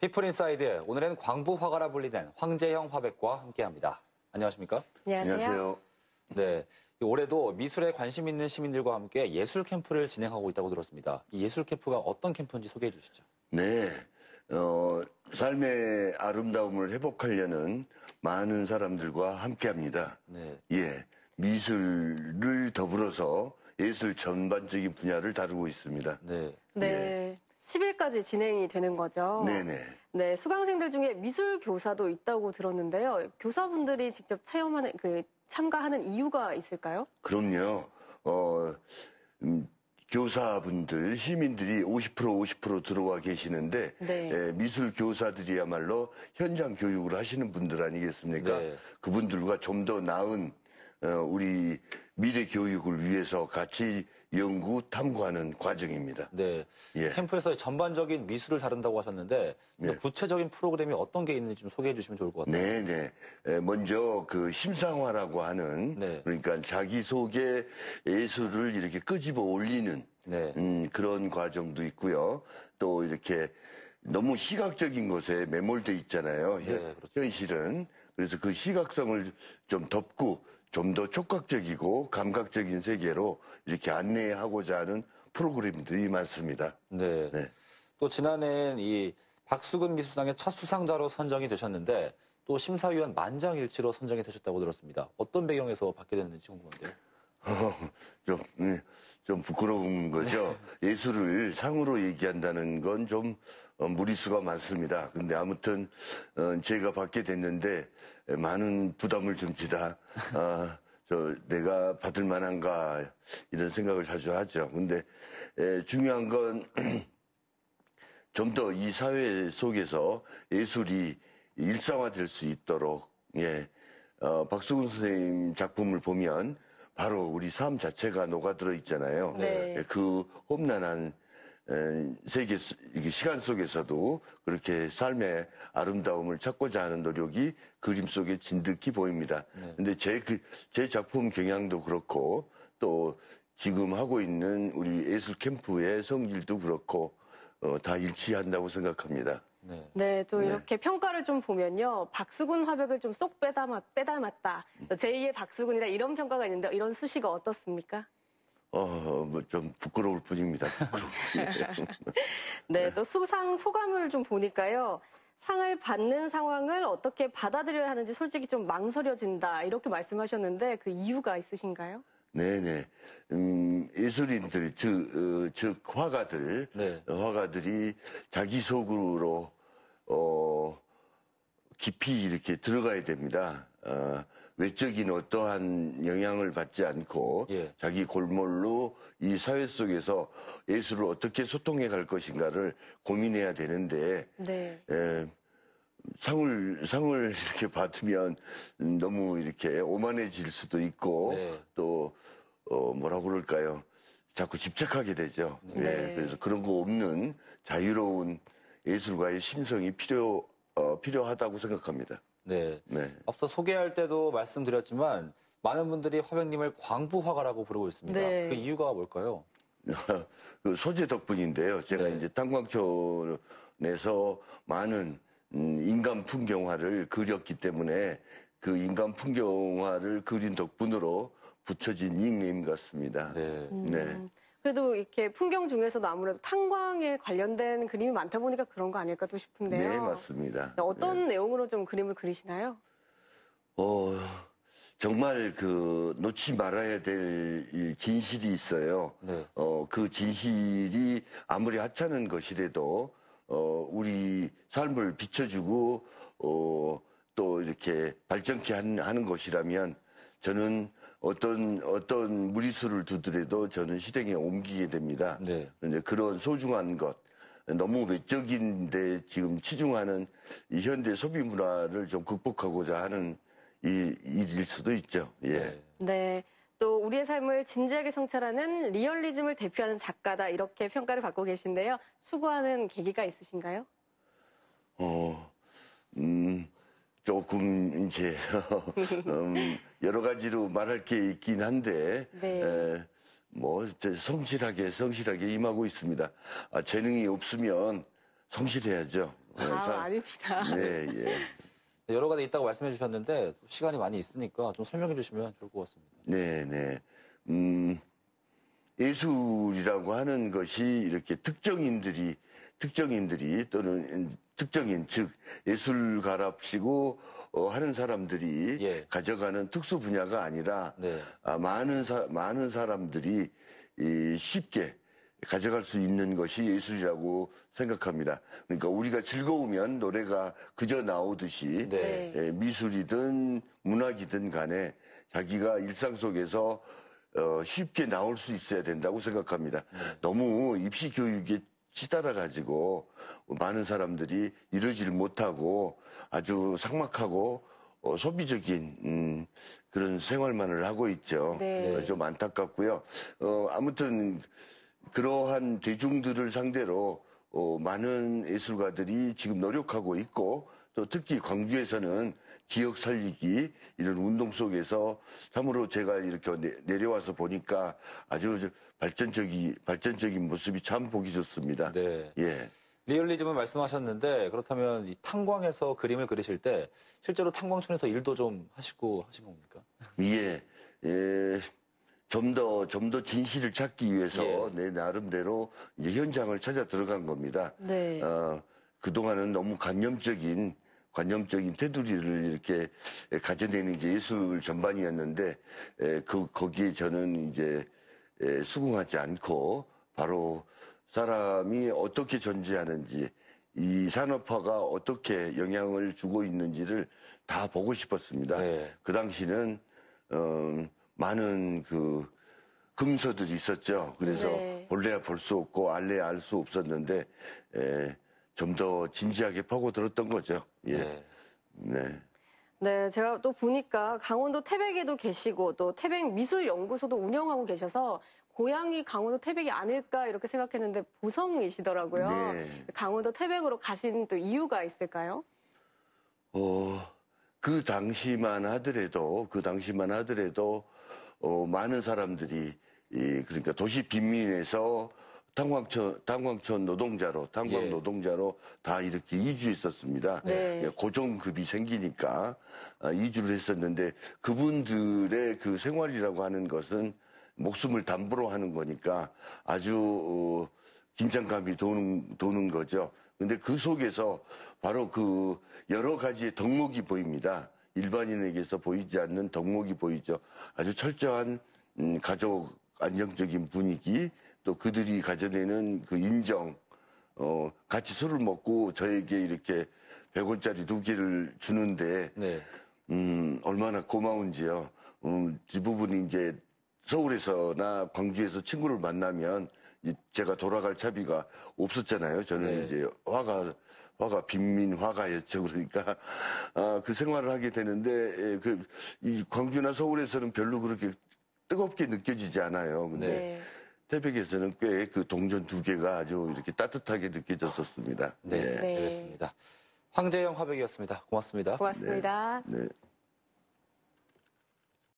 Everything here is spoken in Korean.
피플 인사이드 오늘은 광부 화가라 불리는 황재형 화백과 함께합니다. 안녕하십니까? 안녕하세요. 네, 올해도 미술에 관심 있는 시민들과 함께 예술 캠프를 진행하고 있다고 들었습니다. 이 예술 캠프가 어떤 캠프인지 소개해 주시죠. 네, 어, 삶의 아름다움을 회복하려는 많은 사람들과 함께합니다. 네. 예, 미술을 더불어서 예술 전반적인 분야를 다루고 있습니다. 네. 네. 예. 10일까지 진행이 되는 거죠. 네네. 네, 수강생들 중에 미술 교사도 있다고 들었는데요. 교사분들이 직접 체험하는 그 참가하는 이유가 있을까요? 그럼요. 어 음, 교사분들, 시민들이 50% 50% 들어와 계시는데 네. 에, 예, 미술 교사들이야말로 현장 교육을 하시는 분들 아니겠습니까? 네. 그분들과 좀 더 나은 어, 우리 미래 교육을 위해서 같이 연구 탐구하는 과정입니다. 네. 예. 캠프에서 전반적인 미술을 다룬다고 하셨는데 예. 구체적인 프로그램이 어떤 게 있는지 좀 소개해 주시면 좋을 것 같아요. 네, 네. 먼저 그 심상화라고 하는 네. 그러니까 자기 소개 예술을 이렇게 끄집어 올리는 네. 음, 그런 과정도 있고요. 또 이렇게 너무 시각적인 것에 매몰돼 있잖아요. 네, 그렇죠. 현실은 그래서 그 시각성을 좀 덮고 좀더 촉각적이고 감각적인 세계로 이렇게 안내하고자 하는 프로그램들이 많습니다. 네. 네. 또 지난해엔 이 박수근 미술상의 첫 수상자로 선정이 되셨는데 또 심사위원 만장일치로 선정이 되셨다고 들었습니다. 어떤 배경에서 받게 됐는지 궁금한데요. 어, 좀, 네. 좀 부끄러운 거죠. 네. 예술을 상으로 얘기한다는 건좀 어, 무리수가 많습니다. 근데 아무튼 어, 제가 받게 됐는데 많은 부담을 줍 지다. 아, 저 내가 받을 만한가 이런 생각을 자주 하죠. 근데 중요한 건 좀 더 이 사회 속에서 예술이 일상화될 수 있도록 예. 어, 박수근 선생님 작품을 보면 바로 우리 삶 자체가 녹아들어 있잖아요. 네. 예, 그 험난한 세계 시간 속에서도 그렇게 삶의 아름다움을 찾고자 하는 노력이 그림 속에 진득히 보입니다. 네. 근데 제, 그, 제 작품 경향도 그렇고 또 지금 하고 있는 우리 예술 캠프의 성질도 그렇고 어, 다 일치한다고 생각합니다. 네. 네, 또 네. 이렇게 네. 평가를 좀 보면요. 박수근 화백을 좀 쏙 빼닮았, 빼닮다 제2의 박수근이다. 이런 평가가 있는데 이런 수식어 어떻습니까? 어, 뭐좀 부끄러울 뿐입니다. 네, 또 수상 소감을 좀 보니까요. 상을 받는 상황을 어떻게 받아들여야 하는지 솔직히 좀 망설여진다. 이렇게 말씀하셨는데 그 이유가 있으신가요? 네네. 음, 예술인들, 즉, 어, 즉, 화가들, 네. 화가들이 자기 속으로, 어, 깊이 이렇게 들어가야 됩니다. 어, 외적인 어떠한 영향을 받지 않고 예. 자기 골몰로 이 사회 속에서 예술을 어떻게 소통해 갈 것인가를 고민해야 되는데, 네. 에, 예, 상을 상을 이렇게 받으면 너무 이렇게 오만해질 수도 있고 네. 또 어, 뭐라고 그럴까요? 자꾸 집착하게 되죠. 네. 네. 그래서 그런 거 없는 자유로운 예술가의 심성이 필요 어, 필요하다고 생각합니다. 네. 네. 앞서 소개할 때도 말씀드렸지만 많은 분들이 화백님을 광부 화가라고 부르고 있습니다. 네. 그 이유가 뭘까요? 그 소재 덕분인데요. 제가 네. 이제 탄광촌에서 많은 음, 인간 풍경화를 그렸기 때문에 그 인간 풍경화를 그린 덕분으로 붙여진 닉네임 같습니다. 네. 네. 음, 그래도 이렇게 풍경 중에서도 아무래도 탄광에 관련된 그림이 많다 보니까 그런 거 아닐까 또 싶은데요. 네, 맞습니다. 네, 어떤 네. 내용으로 좀 그림을 그리시나요? 어, 정말 그 놓지 말아야 될 진실이 있어요. 네. 어, 그 진실이 아무리 하찮은 것이라도 어, 우리 삶을 비춰주고 어, 또 이렇게 발전케 하는 것이라면 저는 어떤 어떤 무리수를 두더라도 저는 실행에 옮기게 됩니다. 네. 이제 그런 소중한 것 너무 외적인데 지금 치중하는 이 현대 소비 문화를 좀 극복하고자 하는 이 일일 수도 있죠. 예. 네. 네. 또 우리의 삶을 진지하게 성찰하는 리얼리즘을 대표하는 작가다 이렇게 평가를 받고 계신데요. 추구하는 계기가 있으신가요? 어, 음, 조금 이제 음, 여러 가지로 말할 게 있긴 한데 네. 에, 뭐 성실하게 성실하게 임하고 있습니다. 아, 재능이 없으면 성실해야죠. 아, 사, 아닙니다. 네, 예. 여러 가지 있다고 말씀해 주셨는데 시간이 많이 있으니까 좀 설명해 주시면 좋을 것 같습니다. 네, 네. 음, 예술이라고 하는 것이 이렇게 특정인들이 특정인들이 또는 특정인 즉 예술가랍시고 어, 하는 사람들이 예. 가져가는 특수 분야가 아니라 네. 아, 많은 사, 많은 사람들이 이 쉽게 가져갈 수 있는 것이 예술이라고 생각합니다. 그러니까 우리가 즐거우면 노래가 그저 나오듯이 네. 예, 미술이든 문학이든 간에 자기가 일상 속에서 어, 쉽게 나올 수 있어야 된다고 생각합니다. 네. 너무 입시 교육에 치달아 가지고 많은 사람들이 이러질 못하고 아주 삭막하고 어, 소비적인 음, 그런 생활만을 하고 있죠. 네. 좀 안타깝고요. 어, 아무튼 그러한 대중들을 상대로 어, 많은 예술가들이 지금 노력하고 있고 또 특히 광주에서는 지역 살리기 이런 운동 속에서 참으로 제가 이렇게 내, 려와서 보니까 아주 발전적이 발전적인 모습이 참 보기 좋습니다. 네. 예. 리얼리즘을 말씀하셨는데 그렇다면 이 탄광에서 그림을 그리실 때 실제로 탄광촌에서 일도 좀 하시고 하신 겁니까? 예. 예. 좀 더, 좀 더 진실을 찾기 위해서 예. 내 나름대로 이제 현장을 찾아 들어간 겁니다. 네. 어, 그동안은 너무 관념적인 관념적인 테두리를 이렇게 가져내는 게 예술 전반이었는데 에, 그 거기에 저는 이제 에, 수긍하지 않고 바로 사람이 어떻게 존재하는지 이 산업화가 어떻게 영향을 주고 있는지를 다 보고 싶었습니다. 네. 그 당시는 음, 많은 그 금서들이 있었죠. 그래서 네. 본래야 볼 수 없고 알래야 알 수 없었는데 예, 좀더 진지하게 파고들었던 거죠. 예. 네. 네. 네, 제가 또 보니까 강원도 태백에도 계시고 또 태백 미술연구소도 운영하고 계셔서 고향이 강원도 태백이 아닐까 이렇게 생각했는데 보성이시더라고요. 네. 강원도 태백으로 가신 또 이유가 있을까요? 어, 그 당시만 하더라도 그 당시만 하더라도 어, 많은 사람들이 이, 그러니까 도시 빈민에서 탄광촌, 탄광촌 노동자로, 탄광 예. 노동자로 다 이렇게 이주했었습니다. 네. 예, 고정급이 생기니까 아, 이주를 했었는데 그분들의 그 생활이라고 하는 것은 목숨을 담보로 하는 거니까 아주 어, 긴장감이 도는, 도는 거죠. 근데 그 속에서 바로 그 여러 가지 덕목이 보입니다. 일반인에게서 보이지 않는 덕목이 보이죠. 아주 철저한 음, 가족 안정적인 분위기 또 그들이 가져내는 그 인정 어 같이 술을 먹고 저에게 이렇게 100원짜리 두 개를 주는데 네. 음 얼마나 고마운지요. 음 뒷부분이 이제 서울에서나 광주에서 친구를 만나면 제가 돌아갈 차비가 없었잖아요. 저는 네. 이제 화가 화가 빈민 화가였죠. 그러니까 아, 그 생활을 하게 되는데 예, 그이 광주나 서울에서는 별로 그렇게 뜨겁게 느껴지지 않아요. 근데 네. 태백에서는 꽤 그 동전 두 개가 아주 이렇게 따뜻하게 느껴졌었습니다. 네, 네. 예. 네. 그렇습니다. 황재영 화백이었습니다. 고맙습니다. 고맙습니다. 네. 네.